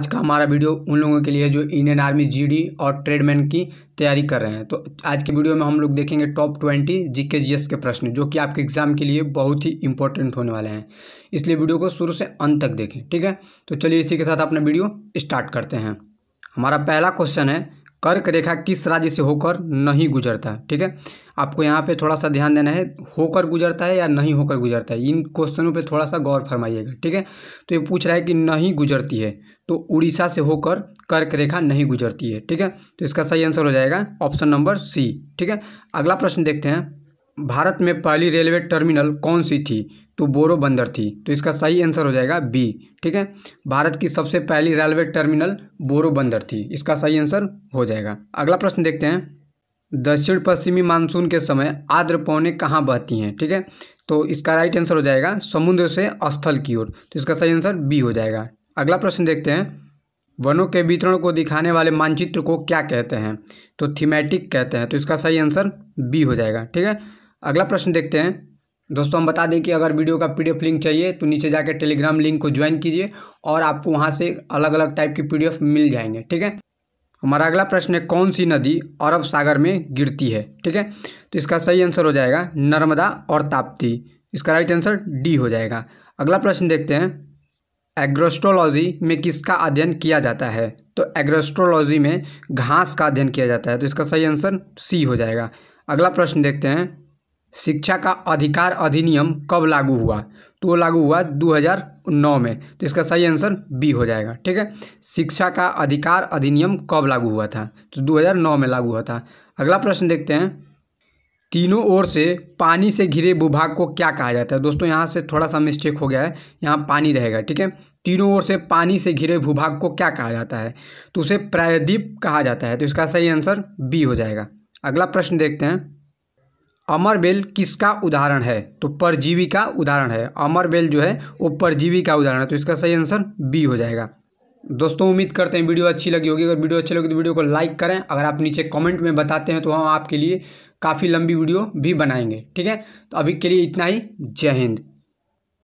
आज का हमारा वीडियो उन लोगों के लिए जो इंडियन आर्मी जीडी और ट्रेडमैन की तैयारी कर रहे हैं तो आज के वीडियो में हम लोग देखेंगे टॉप ट्वेंटी जीके जीएस के प्रश्न जो कि आपके एग्जाम के लिए बहुत ही इंपॉर्टेंट होने वाले हैं इसलिए वीडियो को शुरू से अंत तक देखें ठीक है तो चलिए इसी के साथ अपना वीडियो स्टार्ट करते हैं हमारा पहला क्वेश्चन है कर्क रेखा किस राज्य से होकर नहीं गुजरता ठीक है आपको यहाँ पे थोड़ा सा ध्यान देना है होकर गुजरता है या नहीं होकर गुजरता है इन क्वेश्चनों पे थोड़ा सा गौर फरमाइएगा ठीक है तो ये पूछ रहा है कि नहीं गुजरती है तो उड़ीसा से होकर कर्क रेखा नहीं गुजरती है ठीक है तो इसका सही आंसर हो जाएगा ऑप्शन नंबर सी ठीक है अगला प्रश्न देखते हैं भारत में पहली रेलवे टर्मिनल कौन सी थी तो बोरो बंदर थी तो इसका सही आंसर हो जाएगा बी ठीक है भारत की सबसे पहली रेलवे टर्मिनल बोरो बंदर थी इसका सही आंसर हो जाएगा अगला प्रश्न देखते हैं दक्षिण पश्चिमी मानसून के समय आर्द्र पौने कहाँ बहती हैं ठीक है तो इसका राइट आंसर हो जाएगा समुद्र से स्थल की ओर तो इसका सही आंसर बी हो जाएगा अगला प्रश्न देखते हैं वनों के वितरण को दिखाने वाले मानचित्र को क्या कहते हैं तो थीमेटिक कहते हैं तो इसका सही आंसर बी हो जाएगा ठीक है अगला प्रश्न देखते हैं दोस्तों हम बता दें कि अगर वीडियो का पीडीएफ लिंक चाहिए तो नीचे जाकर टेलीग्राम लिंक को ज्वाइन कीजिए और आपको वहाँ से अलग अलग टाइप की पीडीएफ मिल जाएंगे ठीक है हमारा अगला प्रश्न है कौन सी नदी अरब सागर में गिरती है ठीक है तो इसका सही आंसर हो जाएगा नर्मदा और ताप्ती इसका राइट आंसर डी हो जाएगा अगला प्रश्न देखते हैं एग्रोस्ट्रोलॉजी में किसका अध्ययन किया जाता है तो एग्रोस्ट्रोलॉजी में घास का अध्ययन किया जाता है तो इसका सही आंसर सी हो जाएगा अगला प्रश्न देखते हैं शिक्षा का अधिकार अधिनियम कब लागू हुआ तो वो लागू हुआ 2009 में तो इसका सही आंसर बी हो जाएगा ठीक है शिक्षा का अधिकार अधिनियम कब लागू हुआ था तो 2009 में लागू हुआ था अगला प्रश्न देखते हैं तीनों ओर से पानी से घिरे भूभाग को क्या कहा जाता है दोस्तों यहाँ से थोड़ा सा मिस्टेक हो गया है यहाँ पानी रहेगा ठीक है तीनों ओर से पानी से घिरे भूभाग को क्या कहा जाता है तो उसे प्रायद्वीप कहा जाता है तो इसका सही आंसर बी हो जाएगा अगला प्रश्न देखते हैं अमरबेल किसका उदाहरण है तो परजीवी का उदाहरण है अमरबेल जो है वो परजीवी का उदाहरण है तो इसका सही आंसर बी हो जाएगा दोस्तों उम्मीद करते हैं वीडियो अच्छी लगी होगी अगर वीडियो अच्छी लगी तो वीडियो को लाइक करें अगर आप नीचे कमेंट में बताते हैं तो हम आपके लिए काफ़ी लंबी वीडियो भी बनाएंगे ठीक है तो अभी के लिए इतना ही जय हिंद